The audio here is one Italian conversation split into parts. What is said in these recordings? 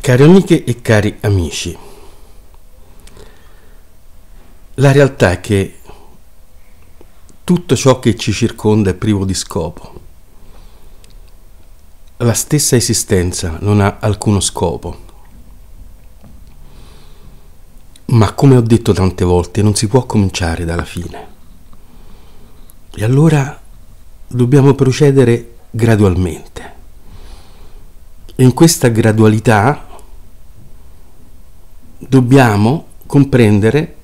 Cari amiche e cari amici, la realtà è che tutto ciò che ci circonda è privo di scopo. La stessa esistenza non ha alcuno scopo. Ma come ho detto tante volte, non si può cominciare dalla fine. E allora dobbiamo procedere gradualmente. E in questa gradualità dobbiamo comprendere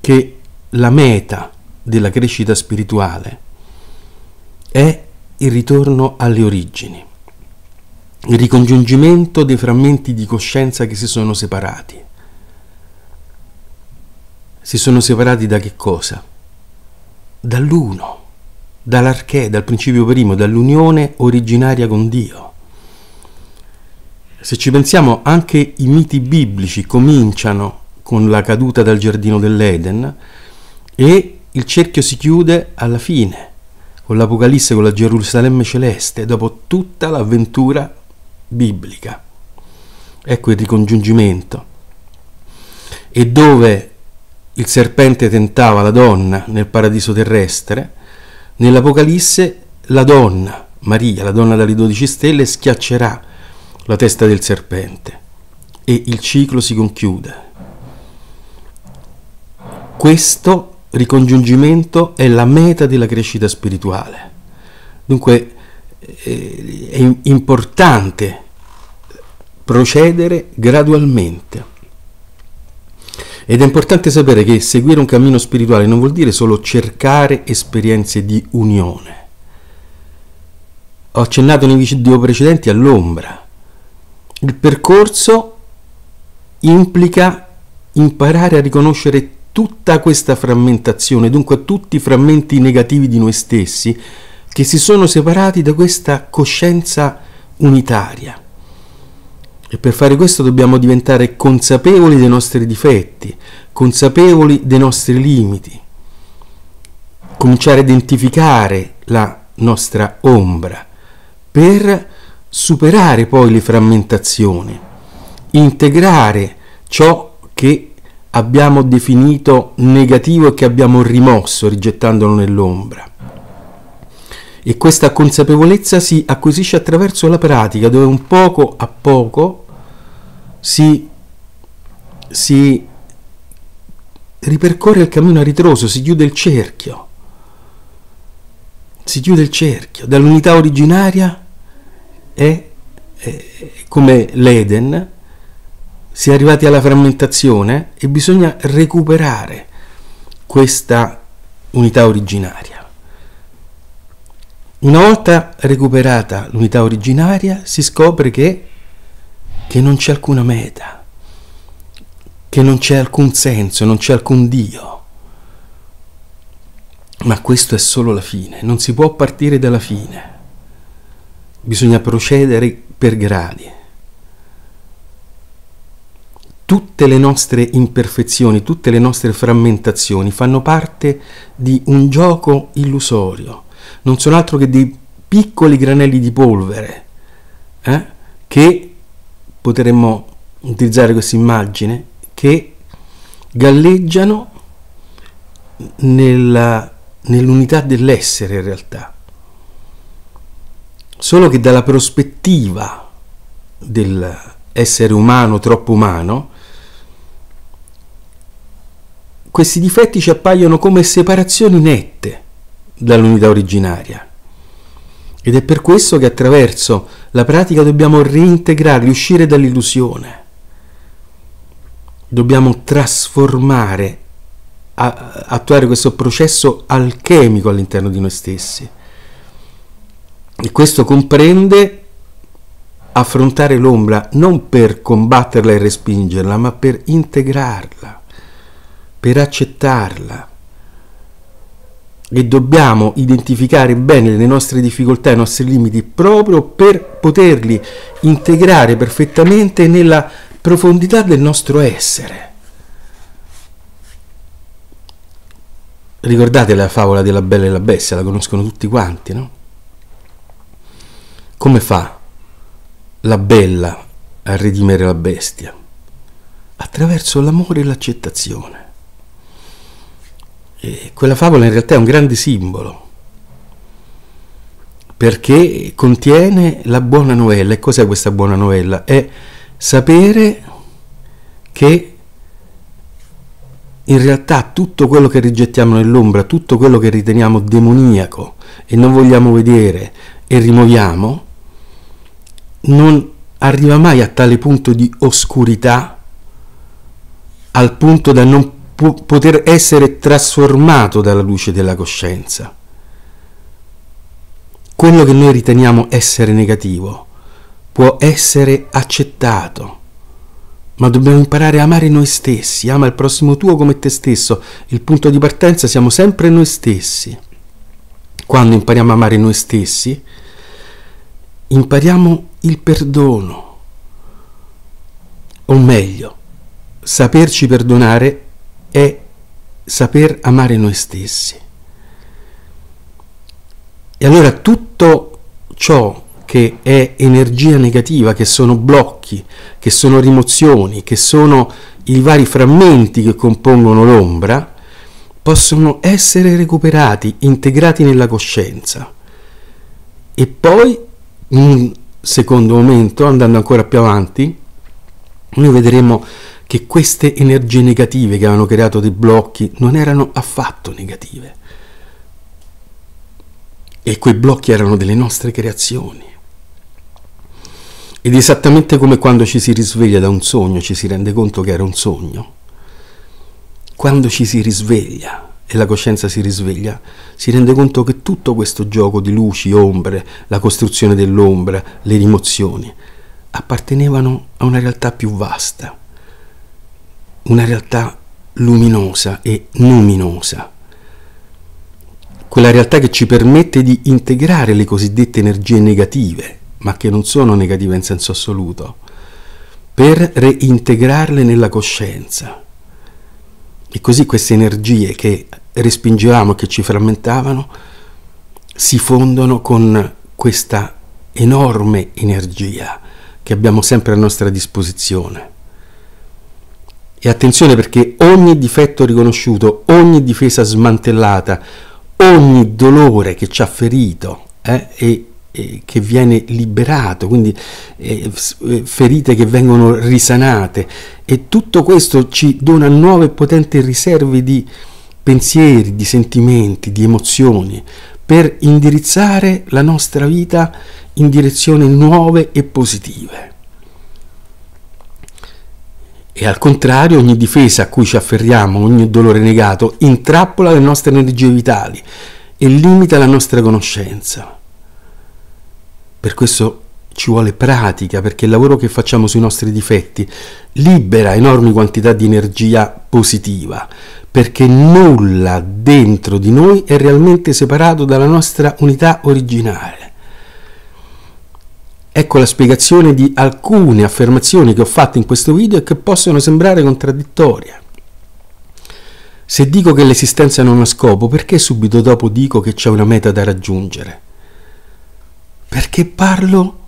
che la meta della crescita spirituale è il ritorno alle origini, il ricongiungimento dei frammenti di coscienza che si sono separati. Si sono separati da che cosa? Dall'uno, dall'archè, dal principio primo, dall'unione originaria con Dio. Se ci pensiamo, anche i miti biblici cominciano con la caduta dal giardino dell'Eden e il cerchio si chiude alla fine, con l'Apocalisse, con la Gerusalemme celeste, dopo tutta l'avventura biblica. Ecco il ricongiungimento. E dove il serpente tentava la donna nel paradiso terrestre, nell'Apocalisse la donna, Maria, la donna dalle dodici stelle, schiaccerà la testa del serpente e il ciclo si conchiude. Questo ricongiungimento è la meta della crescita spirituale. Dunque eh, è importante procedere gradualmente. Ed è importante sapere che seguire un cammino spirituale non vuol dire solo cercare esperienze di unione. Ho accennato nei video precedenti all'ombra. Il percorso implica imparare a riconoscere tutta questa frammentazione, dunque tutti i frammenti negativi di noi stessi che si sono separati da questa coscienza unitaria. E per fare questo dobbiamo diventare consapevoli dei nostri difetti, consapevoli dei nostri limiti, cominciare a identificare la nostra ombra per superare poi le frammentazioni, integrare ciò che abbiamo definito negativo e che abbiamo rimosso rigettandolo nell'ombra. E questa consapevolezza si acquisisce attraverso la pratica, dove un poco a poco si, si ripercorre il cammino a ritroso, si chiude il cerchio, si chiude il cerchio dall'unità originaria è, è eh, come l'Eden, si è arrivati alla frammentazione e bisogna recuperare questa unità originaria. Una volta recuperata l'unità originaria si scopre che, che non c'è alcuna meta, che non c'è alcun senso, non c'è alcun Dio. Ma questo è solo la fine, non si può partire dalla fine bisogna procedere per gradi. Tutte le nostre imperfezioni, tutte le nostre frammentazioni fanno parte di un gioco illusorio, non sono altro che dei piccoli granelli di polvere eh? che potremmo utilizzare questa immagine che galleggiano nella, nell'unità dell'essere in realtà. Solo che dalla prospettiva dell'essere umano troppo umano, questi difetti ci appaiono come separazioni nette dall'unità originaria. Ed è per questo che attraverso la pratica dobbiamo reintegrarli, uscire dall'illusione. Dobbiamo trasformare, a, attuare questo processo alchemico all'interno di noi stessi. E questo comprende affrontare l'ombra non per combatterla e respingerla, ma per integrarla, per accettarla. E dobbiamo identificare bene le nostre difficoltà, i nostri limiti, proprio per poterli integrare perfettamente nella profondità del nostro essere. Ricordate la favola della bella e la bestia, la conoscono tutti quanti, no? Come fa la bella a redimere la bestia? Attraverso l'amore e l'accettazione. E quella favola in realtà è un grande simbolo perché contiene la buona novella. E cos'è questa buona novella? È sapere che in realtà tutto quello che rigettiamo nell'ombra, tutto quello che riteniamo demoniaco e non vogliamo vedere e rimuoviamo, non arriva mai a tale punto di oscurità, al punto da non pu- poter essere trasformato dalla luce della coscienza. Quello che noi riteniamo essere negativo può essere accettato, ma dobbiamo imparare a amare noi stessi, ama il prossimo tuo come te stesso. Il punto di partenza siamo sempre noi stessi. Quando impariamo a amare noi stessi, impariamo a il perdono, o meglio, saperci perdonare è saper amare noi stessi. E allora tutto ciò che è energia negativa, che sono blocchi, che sono rimozioni, che sono i vari frammenti che compongono l'ombra, possono essere recuperati, integrati nella coscienza e poi mh, mm, secondo momento, andando ancora più avanti, noi vedremo che queste energie negative che avevano creato dei blocchi non erano affatto negative. E quei blocchi erano delle nostre creazioni. Ed esattamente come quando ci si risveglia da un sogno, ci si rende conto che era un sogno. Quando ci si risveglia e la coscienza si risveglia, si rende conto che tutto questo gioco di luci, ombre, la costruzione dell'ombra, le rimozioni, appartenevano a una realtà più vasta, una realtà luminosa e luminosa. Quella realtà che ci permette di integrare le cosiddette energie negative, ma che non sono negative in senso assoluto, per reintegrarle nella coscienza. E così queste energie che respingevamo che ci frammentavano si fondono con questa enorme energia che abbiamo sempre a nostra disposizione. E attenzione perché ogni difetto riconosciuto, ogni difesa smantellata, ogni dolore che ci ha ferito eh, e, e, che viene liberato, quindi eh, eh ferite che vengono risanate, e tutto questo ci dona nuove e potenti riserve di pensieri, di sentimenti, di emozioni, per indirizzare la nostra vita in direzioni nuove e positive. E al contrario, ogni difesa a cui ci afferriamo, ogni dolore negato, intrappola le nostre energie vitali e limita la nostra conoscenza. Per questo ci vuole pratica, perché il lavoro che facciamo sui nostri difetti libera enormi quantità di energia positiva, perché nulla dentro di noi è realmente separato dalla nostra unità originale. Ecco la spiegazione di alcune affermazioni che ho fatto in questo video e che possono sembrare contraddittorie. Se dico che l'esistenza non ha scopo, perché subito dopo dico che c'è una meta da raggiungere? Perché parlo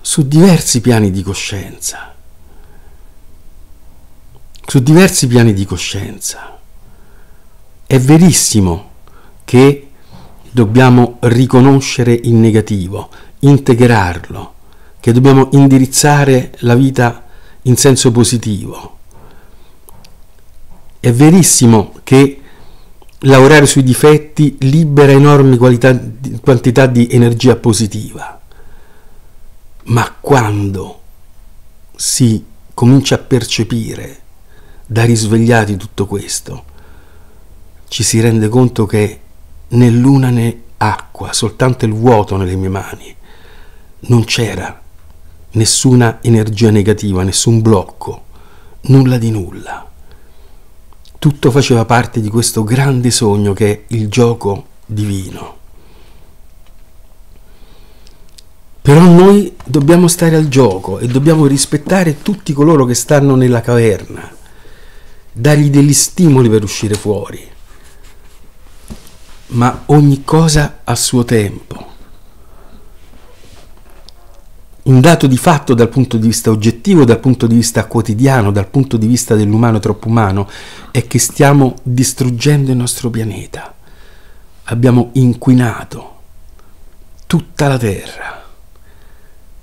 su diversi piani di coscienza su diversi piani di coscienza. È verissimo che dobbiamo riconoscere il negativo, integrarlo, che dobbiamo indirizzare la vita in senso positivo. È verissimo che lavorare sui difetti libera enormi qualità, quantità di energia positiva. Ma quando si comincia a percepire da risvegliati tutto questo, ci si rende conto che né luna né acqua, soltanto il vuoto nelle mie mani. Non c'era nessuna energia negativa, nessun blocco, nulla di nulla. Tutto faceva parte di questo grande sogno che è il gioco divino. Però noi dobbiamo stare al gioco e dobbiamo rispettare tutti coloro che stanno nella caverna dargli degli stimoli per uscire fuori. Ma ogni cosa ha suo tempo. Un dato di fatto dal punto di vista oggettivo, dal punto di vista quotidiano, dal punto di vista dell'umano troppo umano, è che stiamo distruggendo il nostro pianeta. Abbiamo inquinato tutta la Terra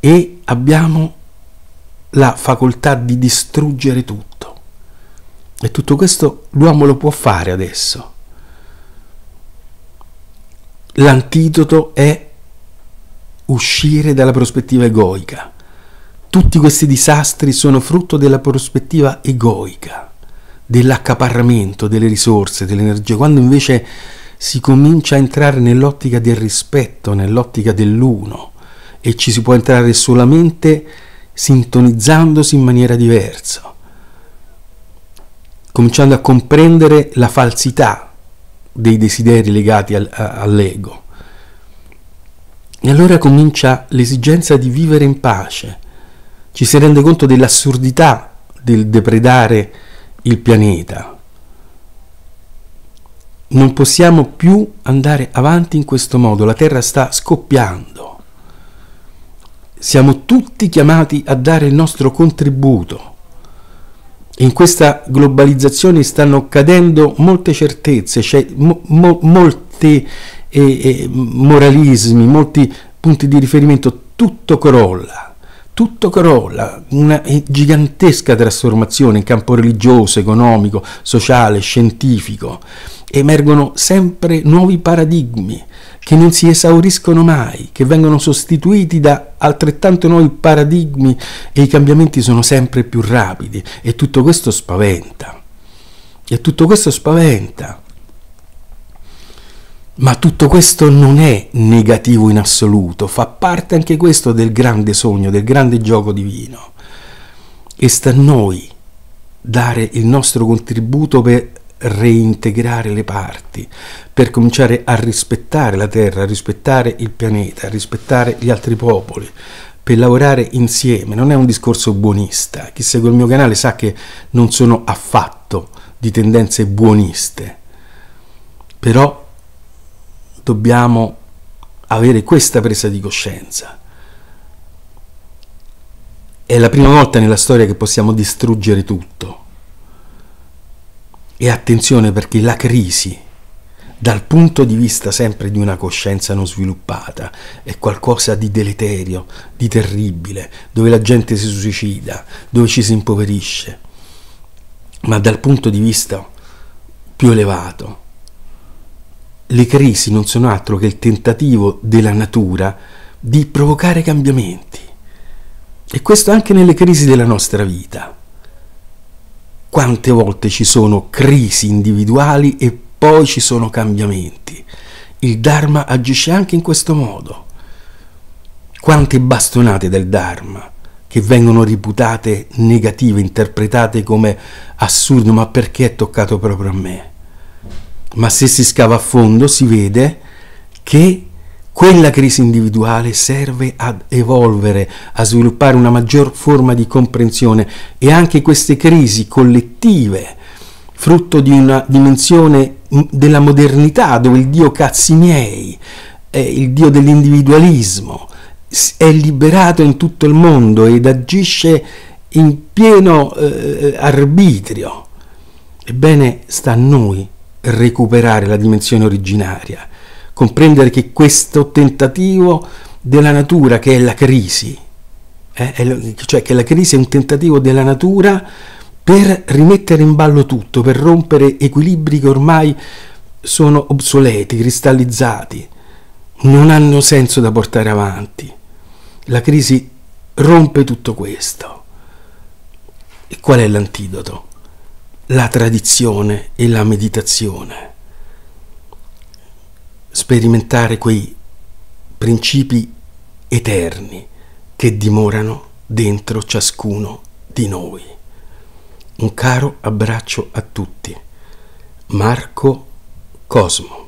e abbiamo la facoltà di distruggere tutto. E tutto questo l'uomo lo può fare adesso. L'antidoto è uscire dalla prospettiva egoica. Tutti questi disastri sono frutto della prospettiva egoica, dell'accaparramento delle risorse, dell'energia, quando invece si comincia a entrare nell'ottica del rispetto, nell'ottica dell'uno e ci si può entrare solamente sintonizzandosi in maniera diversa cominciando a comprendere la falsità dei desideri legati al, a, all'ego. E allora comincia l'esigenza di vivere in pace, ci si rende conto dell'assurdità del depredare il pianeta. Non possiamo più andare avanti in questo modo, la Terra sta scoppiando. Siamo tutti chiamati a dare il nostro contributo in questa globalizzazione stanno cadendo molte certezze, cioè mo, mo, molti eh, eh, moralismi, molti punti di riferimento, tutto crolla, tutto crolla, una gigantesca trasformazione in campo religioso, economico, sociale, scientifico emergono sempre nuovi paradigmi che non si esauriscono mai, che vengono sostituiti da altrettanto nuovi paradigmi e i cambiamenti sono sempre più rapidi e tutto questo spaventa. E tutto questo spaventa. Ma tutto questo non è negativo in assoluto, fa parte anche questo del grande sogno, del grande gioco divino. E sta a noi dare il nostro contributo per reintegrare le parti, per cominciare a rispettare la terra, a rispettare il pianeta, a rispettare gli altri popoli, per lavorare insieme. Non è un discorso buonista. Chi segue il mio canale sa che non sono affatto di tendenze buoniste, però dobbiamo avere questa presa di coscienza. È la prima volta nella storia che possiamo distruggere tutto e attenzione perché la crisi, dal punto di vista sempre di una coscienza non sviluppata, è qualcosa di deleterio, di terribile, dove la gente si suicida, dove ci si impoverisce. Ma dal punto di vista più elevato, le crisi non sono altro che il tentativo della natura di provocare cambiamenti. E questo anche nelle crisi della nostra vita. Quante volte ci sono crisi individuali e poi ci sono cambiamenti. Il Dharma agisce anche in questo modo. Quante bastonate del Dharma che vengono riputate negative, interpretate come assurdo, ma perché è toccato proprio a me? Ma se si scava a fondo si vede che quella crisi individuale serve ad evolvere, a sviluppare una maggior forma di comprensione e anche queste crisi collettive, frutto di una dimensione della modernità dove il Dio cazzi miei, è il Dio dell'individualismo, è liberato in tutto il mondo ed agisce in pieno eh, arbitrio. Ebbene, sta a noi recuperare la dimensione originaria comprendere che questo tentativo della natura, che è la crisi, eh, cioè che la crisi è un tentativo della natura per rimettere in ballo tutto, per rompere equilibri che ormai sono obsoleti, cristallizzati, non hanno senso da portare avanti. La crisi rompe tutto questo. E qual è l'antidoto? La tradizione e la meditazione sperimentare quei principi eterni che dimorano dentro ciascuno di noi. Un caro abbraccio a tutti. Marco Cosmo.